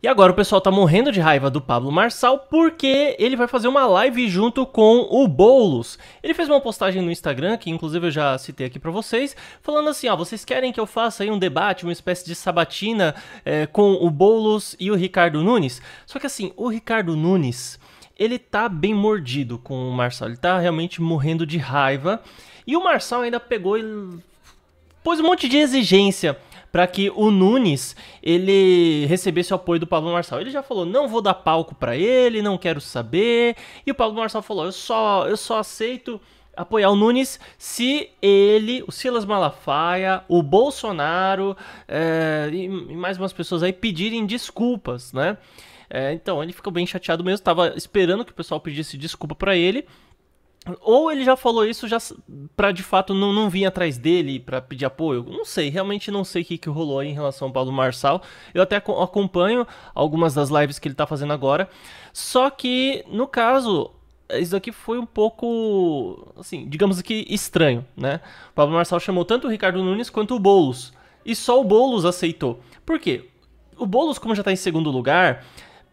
E agora o pessoal tá morrendo de raiva do Pablo Marçal porque ele vai fazer uma live junto com o Boulos. Ele fez uma postagem no Instagram, que inclusive eu já citei aqui para vocês, falando assim, ó, vocês querem que eu faça aí um debate, uma espécie de sabatina é, com o Boulos e o Ricardo Nunes? Só que assim, o Ricardo Nunes, ele tá bem mordido com o Marçal, ele tá realmente morrendo de raiva. E o Marçal ainda pegou e pôs um monte de exigência para que o Nunes ele recebesse o apoio do Pablo Marçal. Ele já falou: "Não vou dar palco para ele, não quero saber". E o Pablo Marçal falou: "Eu só eu só aceito apoiar o Nunes se ele, o Silas Malafaia, o Bolsonaro é, e, e mais umas pessoas aí pedirem desculpas, né? É, então ele ficou bem chateado mesmo, estava esperando que o pessoal pedisse desculpa para ele. Ou ele já falou isso já para de fato não, não vir atrás dele para pedir apoio. Não sei, realmente não sei o que, que rolou aí em relação ao Paulo Marçal. Eu até acompanho algumas das lives que ele tá fazendo agora. Só que, no caso, isso aqui foi um pouco, assim, digamos que estranho, né? O Pablo Marçal chamou tanto o Ricardo Nunes quanto o Boulos. E só o Boulos aceitou. Por quê? O Boulos, como já está em segundo lugar,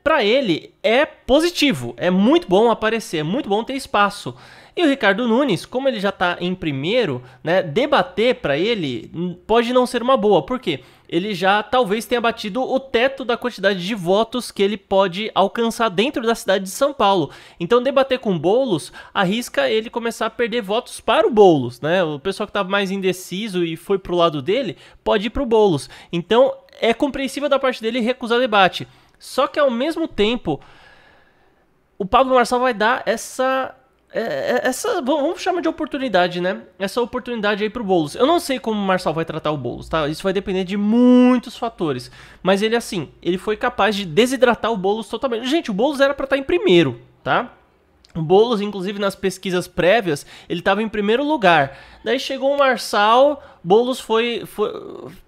para ele é positivo, é muito bom aparecer, é muito bom ter espaço. E o Ricardo Nunes, como ele já está em primeiro, né, debater para ele pode não ser uma boa, porque ele já talvez tenha batido o teto da quantidade de votos que ele pode alcançar dentro da cidade de São Paulo. Então debater com Bolos arrisca ele começar a perder votos para o Bolos, né? O pessoal que estava mais indeciso e foi pro lado dele pode ir pro Bolos. Então é compreensível da parte dele recusar debate. Só que ao mesmo tempo, o Pablo Marçal vai dar essa é, é, essa vamos chamar de oportunidade, né? Essa oportunidade aí pro Boulos. Eu não sei como o Marçal vai tratar o Boulos, tá? Isso vai depender de muitos fatores. Mas ele assim, ele foi capaz de desidratar o Boulos totalmente. Gente, o Boulos era para estar tá em primeiro, tá? Boulos, inclusive nas pesquisas prévias, ele estava em primeiro lugar. Daí chegou o Marçal, Boulos foi, foi.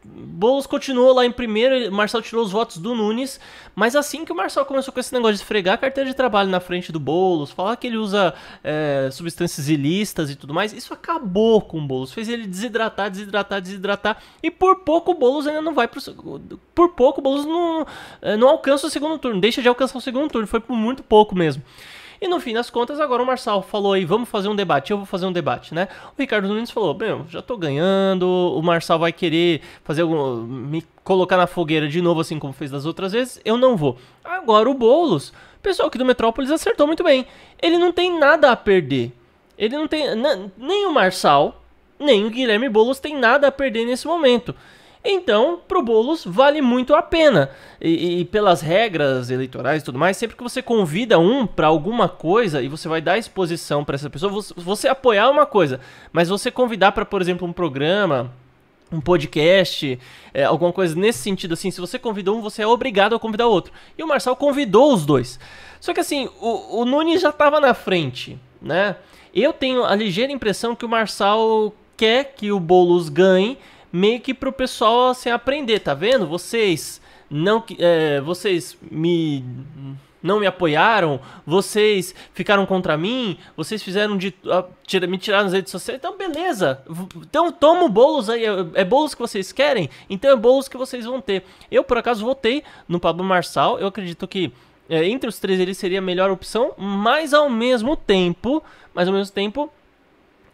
Boulos continuou lá em primeiro, Marçal tirou os votos do Nunes, mas assim que o Marçal começou com esse negócio de esfregar a carteira de trabalho na frente do Boulos, falar que ele usa é, substâncias ilícitas e tudo mais, isso acabou com o Boulos, fez ele desidratar, desidratar, desidratar, e por pouco o Boulos ainda não vai pro. Por pouco o Boulos não, é, não alcança o segundo turno, deixa de alcançar o segundo turno, foi por muito pouco mesmo. E no fim das contas, agora o Marçal falou aí, vamos fazer um debate, eu vou fazer um debate, né? O Ricardo Nunes falou, meu, já tô ganhando, o Marçal vai querer fazer algum, me colocar na fogueira de novo, assim como fez das outras vezes, eu não vou. Agora o Boulos, pessoal aqui do Metrópolis acertou muito bem. Ele não tem nada a perder. Ele não tem. Nem o Marçal, nem o Guilherme Boulos tem nada a perder nesse momento. Então, pro Boulos vale muito a pena. E, e pelas regras eleitorais e tudo mais, sempre que você convida um para alguma coisa e você vai dar exposição para essa pessoa, você, você apoiar é uma coisa, mas você convidar para, por exemplo, um programa, um podcast, é, alguma coisa nesse sentido assim, se você convidou um, você é obrigado a convidar outro. E o Marçal convidou os dois. Só que assim, o, o Nunes já estava na frente, né? Eu tenho a ligeira impressão que o Marçal quer que o Boulos ganhe meio que pro pessoal assim aprender, tá vendo? Vocês não é, vocês me não me apoiaram, vocês ficaram contra mim, vocês fizeram de a, tira, me tirar nas redes sociais, então beleza. Então toma o bolos aí, é, é bolos que vocês querem, então é bolos que vocês vão ter. Eu por acaso votei no Pablo Marçal, eu acredito que é, entre os três ele seria a melhor opção, mas ao mesmo tempo, mas ao mesmo tempo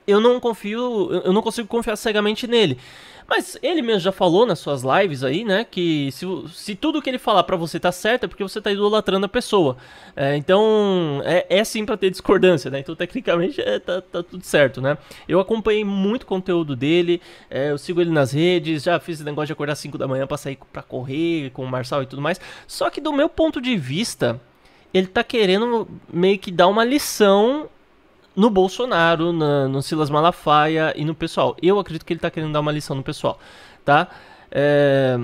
eu não confio, eu não consigo confiar cegamente nele. Mas ele mesmo já falou nas suas lives aí, né, que se, se tudo que ele falar para você tá certo é porque você tá idolatrando a pessoa. É, então, é, é sim para ter discordância, né? Então, tecnicamente, é, tá, tá, tudo certo, né? Eu acompanhei muito conteúdo dele, é, eu sigo ele nas redes, já fiz esse negócio de acordar 5 da manhã pra sair pra correr com o Marçal e tudo mais. Só que do meu ponto de vista, ele tá querendo meio que dar uma lição no Bolsonaro, na, no Silas Malafaia e no pessoal. Eu acredito que ele tá querendo dar uma lição no pessoal, tá? É...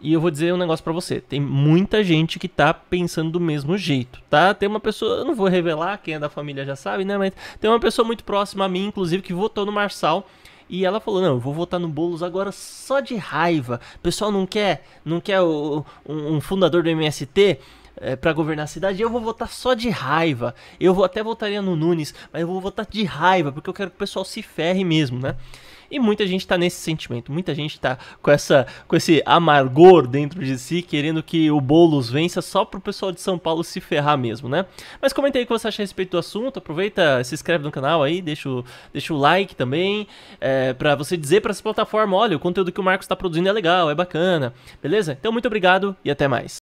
E eu vou dizer um negócio para você. Tem muita gente que tá pensando do mesmo jeito, tá? Tem uma pessoa, eu não vou revelar, quem é da família já sabe, né? Mas tem uma pessoa muito próxima a mim, inclusive, que votou no Marçal. E ela falou: "Não, eu vou votar no Bolos agora só de raiva. O pessoal não quer, não quer o, um, um fundador do MST é, para governar a cidade, eu vou votar só de raiva. Eu vou até votaria no Nunes, mas eu vou votar de raiva, porque eu quero que o pessoal se ferre mesmo, né? E muita gente tá nesse sentimento, muita gente tá com essa com esse amargor dentro de si, querendo que o Boulos vença só pro pessoal de São Paulo se ferrar mesmo, né? Mas comenta aí o que você acha a respeito do assunto, aproveita, se inscreve no canal aí, deixa o, deixa o like também, é, para você dizer para essa plataforma, olha, o conteúdo que o Marcos tá produzindo é legal, é bacana, beleza? Então muito obrigado e até mais.